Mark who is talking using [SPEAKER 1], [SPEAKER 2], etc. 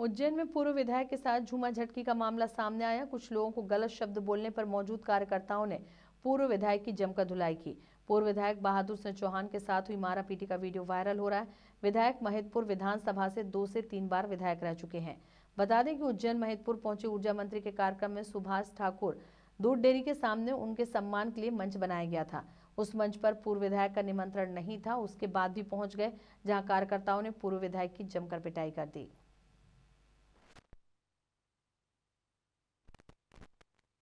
[SPEAKER 1] उज्जैन में पूर्व विधायक के साथ झूमा झटकी का मामला सामने आया कुछ लोगों को गलत शब्द बोलने पर मौजूद कार्यकर्ताओं ने पूर्व विधायक की जमकर धुलाई की पूर्व विधायक बहादुर सिंह चौहान के साथ हुई मारापीटी का वीडियो वायरल हो रहा है विधायक महितपुर विधानसभा से दो से तीन बार विधायक रह चुके हैं बता दें कि उज्जैन महितपुर पहुंचे ऊर्जा मंत्री के कार्यक्रम में सुभाष ठाकुर दूध डेयरी के सामने उनके सम्मान के लिए मंच बनाया गया था उस मंच पर पूर्व विधायक का निमंत्रण नहीं था उसके बाद भी पहुंच गए जहां कार्यकर्ताओं ने पूर्व विधायक की जमकर पिटाई कर दी